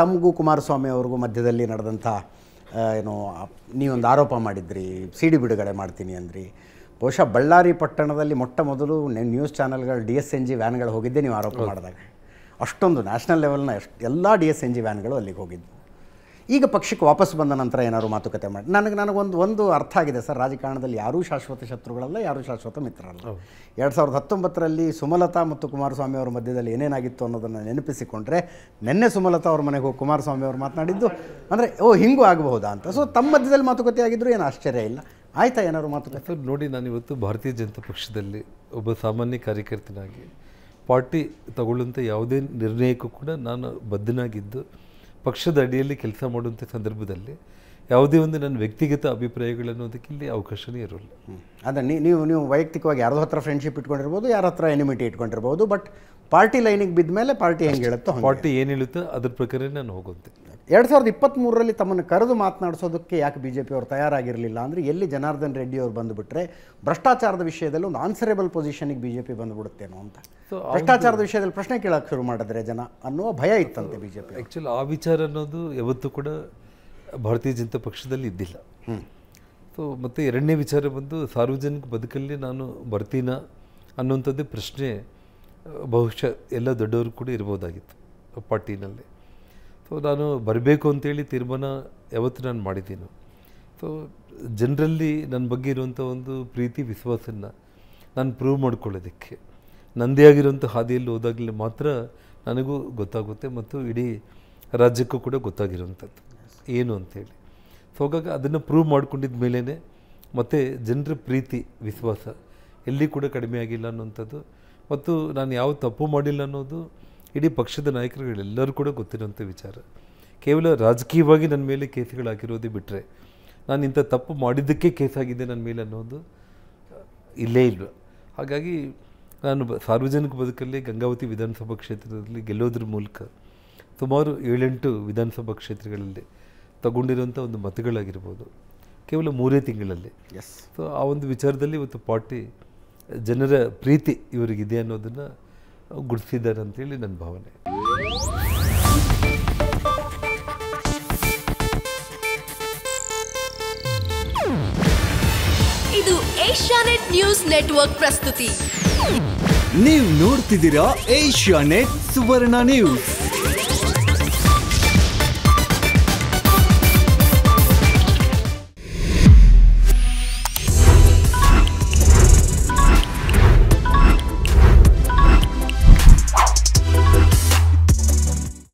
ತಮಗೂ ಕುಮಾರಸ್ವಾಮಿ ಅವ್ರಿಗೂ ಮಧ್ಯದಲ್ಲಿ ನಡೆದಂಥ ಏನು ನೀವೊಂದು ಆರೋಪ ಮಾಡಿದ್ರಿ ಸಿ ಡಿ ಬಿಡುಗಡೆ ಮಾಡ್ತೀನಿ ಅಂದ್ರಿ ಬಹುಶಃ ಬಳ್ಳಾರಿ ಪಟ್ಟಣದಲ್ಲಿ ಮೊಟ್ಟ ಮೊದಲು ನ್ಯೂಸ್ ಚಾನಲ್ಗಳು ಡಿ ಎಸ್ ಎನ್ ಜಿ ವ್ಯಾನ್ಗಳು ಹೋಗಿದ್ದೆ ನೀವು ಆರೋಪ ಮಾಡಿದಾಗ ಅಷ್ಟೊಂದು ನ್ಯಾಷನಲ್ ಲೆವೆಲ್ನ ಎಷ್ಟು ಎಲ್ಲ ಡಿ ಎಸ್ ಎನ್ ಜಿ ವ್ಯಾನ್ಗಳು ಅಲ್ಲಿಗೆ ಹೋಗಿದ್ದು ಈಗ ಪಕ್ಷಕ್ಕೆ ವಾಪಸ್ ಬಂದ ನಂತರ ಏನಾದ್ರು ಮಾತುಕತೆ ಮಾಡಿ ನನಗೆ ನನಗೊಂದು ಒಂದು ಅರ್ಥ ಆಗಿದೆ ಸರ್ ರಾಜಕಾರಣದಲ್ಲಿ ಯಾರೂ ಶಾಶ್ವತ ಶತ್ರುಗಳಲ್ಲ ಯಾರೂ ಶಾಶ್ವತ ಮಿತ್ರರಲ್ಲ ಎರಡು ಸಾವಿರದ ಹತ್ತೊಂಬತ್ತರಲ್ಲಿ ಸುಮಲತಾ ಮತ್ತು ಕುಮಾರಸ್ವಾಮಿ ಅವರ ಮಧ್ಯದಲ್ಲಿ ಏನೇನಾಗಿತ್ತು ಅನ್ನೋದನ್ನು ನೆನಪಿಸಿಕೊಂಡ್ರೆ ನಿನ್ನೆ ಸುಮಲತಾ ಅವ್ರ ಮನೆಗೆ ಹೋಗಿ ಕುಮಾರಸ್ವಾಮಿ ಅವರು ಮಾತನಾಡಿದ್ದು ಅಂದರೆ ಓ ಹಿಂಗೂ ಆಗಬಹುದಾ ಅಂತ ಸೊ ತಮ್ಮ ಮಧ್ಯದಲ್ಲಿ ಮಾತುಕತೆ ಆಗಿದ್ದರೂ ಏನು ಆಶ್ಚರ್ಯ ಇಲ್ಲ ಆಯಿತಾ ಏನಾದರೂ ಮಾತುಕತೆ ನೋಡಿ ನಾನು ಇವತ್ತು ಭಾರತೀಯ ಜನತಾ ಪಕ್ಷದಲ್ಲಿ ಒಬ್ಬ ಸಾಮಾನ್ಯ ಕಾರ್ಯಕರ್ತನಾಗಿ ಪಾರ್ಟಿ ತಗೊಳ್ಳುವಂಥ ಯಾವುದೇ ನಿರ್ಣಯಕ್ಕೂ ಕೂಡ ನಾನು ಬದ್ಧನಾಗಿದ್ದು ಪಕ್ಷದ ಅಡಿಯಲ್ಲಿ ಕೆಲಸ ಮಾಡುವಂಥ ಸಂದರ್ಭದಲ್ಲಿ ಯಾವುದೇ ಒಂದು ನನ್ನ ವ್ಯಕ್ತಿಗತ ಅಭಿಪ್ರಾಯಗಳು ಅನ್ನೋದಕ್ಕೆ ಇಲ್ಲಿ ಅವಕಾಶನೇ ಇರೋಲ್ಲ ಅದನ್ನು ನೀವು ನೀವು ವೈಯಕ್ತಿಕವಾಗಿ ಯಾರದ ಹತ್ರ ಫ್ರೆಂಡ್ಶಿಪ್ ಇಟ್ಕೊಂಡಿರ್ಬೋದು ಯಾರ ಹತ್ರ ಎನಿಮಿಟಿ ಇಟ್ಕೊಂಡಿರ್ಬೋದು ಬಟ್ ಪಾರ್ಟಿ ಲೈನಿಗೆ ಬಿದ್ದ ಮೇಲೆ ಪಾರ್ಟಿ ಹೆಂಗೆ ಹೇಳುತ್ತೋ ಪಾರ್ಟಿ ಏನು ಹೇಳುತ್ತೋ ಅದ್ರ ಪ್ರಕಾರ ನಾನು ಹೋಗುತ್ತೆ ಎರಡು ಸಾವಿರದ ಇಪ್ಪತ್ತ್ಮೂರರಲ್ಲಿ ತಮ್ಮನ್ನು ಕರೆದು ಮಾತನಾಡಿಸೋದಕ್ಕೆ ಯಾಕೆ ಬಿ ಜೆ ಪಿ ಅವರು ತಯಾರಾಗಿರಲಿಲ್ಲ ಅಂದರೆ ಎಲ್ಲಿ ಜನಾರ್ದನ್ ರೆಡ್ಡಿ ಅವರು ಬಂದುಬಿಟ್ರೆ ಭ್ರಷ್ಟಾಚಾರದ ವಿಷಯದಲ್ಲಿ ಒಂದು ಆನ್ಸರೇಬಲ್ ಪೊಸಿಷನಿಗೆ ಬಿ ಜೆ ಪಿ ಬಂದುಬಿಡುತ್ತೇನೋ ಅಂತ ಭ್ರಷ್ಟಾಚಾರದ ವಿಷಯದಲ್ಲಿ ಪ್ರಶ್ನೆ ಕೇಳೋಕ್ಕೆ ಶುರು ಮಾಡಿದ್ರೆ ಜನ ಅನ್ನುವ ಭಯ ಇತ್ತಂತೆ ಬಿ ಜೆ ಪಿ ಆ್ಯಕ್ಚುಲಿ ಆ ವಿಚಾರ ಅನ್ನೋದು ಯಾವತ್ತೂ ಕೂಡ ಭಾರತೀಯ ಜನತಾ ಪಕ್ಷದಲ್ಲಿ ಇದ್ದಿಲ್ಲ ಸೊ ಮತ್ತು ಎರಡನೇ ವಿಚಾರ ಬಂದು ಸಾರ್ವಜನಿಕ ಬದುಕಲ್ಲಿ ನಾನು ಬರ್ತೀನ ಅನ್ನುವಂಥದ್ದೇ ಪ್ರಶ್ನೆ ಬಹುಶಃ ಎಲ್ಲ ದೊಡ್ಡವರು ಕೂಡ ಇರ್ಬೋದಾಗಿತ್ತು ಪಾರ್ಟಿನಲ್ಲಿ ಸೊ ನಾನು ಬರಬೇಕು ಅಂತೇಳಿ ತೀರ್ಮಾನ ಯಾವತ್ತು ನಾನು ಮಾಡಿದ್ದೀನಿ ಸೊ ಜನರಲ್ಲಿ ನನ್ನ ಬಗ್ಗೆ ಇರುವಂಥ ಒಂದು ಪ್ರೀತಿ ವಿಶ್ವಾಸನ ನಾನು ಪ್ರೂವ್ ಮಾಡ್ಕೊಳ್ಳೋದಕ್ಕೆ ನಂದೇ ಆಗಿರುವಂಥ ಹಾದಿಯಲ್ಲಿ ಹೋದಾಗಲೇ ಮಾತ್ರ ನನಗೂ ಗೊತ್ತಾಗುತ್ತೆ ಮತ್ತು ಇಡೀ ರಾಜ್ಯಕ್ಕೂ ಕೂಡ ಗೊತ್ತಾಗಿರುವಂಥದ್ದು ಏನು ಅಂಥೇಳಿ ಸೊ ಹಾಗಾಗಿ ಅದನ್ನು ಪ್ರೂವ್ ಮಾಡ್ಕೊಂಡಿದ್ದ ಮೇಲೇ ಮತ್ತು ಜನರ ಪ್ರೀತಿ ವಿಶ್ವಾಸ ಎಲ್ಲಿ ಕೂಡ ಕಡಿಮೆ ಆಗಿಲ್ಲ ಅನ್ನೋಂಥದ್ದು ಮತ್ತು ನಾನು ಯಾವ ತಪ್ಪು ಮಾಡಿಲ್ಲ ಅನ್ನೋದು ಇಡೀ ಪಕ್ಷದ ನಾಯಕರುಗಳೆಲ್ಲರೂ ಕೂಡ ಗೊತ್ತಿರೋಂಥ ವಿಚಾರ ಕೇವಲ ರಾಜಕೀಯವಾಗಿ ನನ್ನ ಮೇಲೆ ಕೇಸ್ಗಳು ಬಿಟ್ಟರೆ ನಾನು ಇಂಥ ತಪ್ಪು ಮಾಡಿದ್ದಕ್ಕೆ ಕೇಸಾಗಿದೆ ನನ್ನ ಮೇಲೆ ಅನ್ನೋದು ಇಲ್ಲೇ ಇಲ್ಲ ಹಾಗಾಗಿ ನಾನು ಸಾರ್ವಜನಿಕ ಬದುಕಲ್ಲಿ ಗಂಗಾವತಿ ವಿಧಾನಸಭಾ ಕ್ಷೇತ್ರದಲ್ಲಿ ಗೆಲ್ಲೋದ್ರ ಮೂಲಕ ಸುಮಾರು ಏಳೆಂಟು ವಿಧಾನಸಭಾ ಕ್ಷೇತ್ರಗಳಲ್ಲಿ ತಗೊಂಡಿರುವಂಥ ಒಂದು ಮತಗಳಾಗಿರ್ಬೋದು ಕೇವಲ ಮೂರೇ ತಿಂಗಳಲ್ಲಿ ಎಸ್ ಸೊ ಆ ಒಂದು ವಿಚಾರದಲ್ಲಿ ಇವತ್ತು ಪಾರ್ಟಿ ಜನರ ಪ್ರೀತಿ ಇವರಿಗಿದೆ ಅನ್ನೋದನ್ನು ಗುಡಿಸಿದ್ದಾರೆ ಅಂತೇಳಿ ನನ್ನ ಭಾವನೆ ಇದು ಏಷ್ಯಾನೆಟ್ ನ್ಯೂಸ್ ನೆಟ್ವರ್ಕ್ ಪ್ರಸ್ತುತಿ ನೀವು ನೋಡ್ತಿದ್ದೀರಾ ಏಷ್ಯಾನೆಟ್ ಸುವರ್ಣ ನ್ಯೂಸ್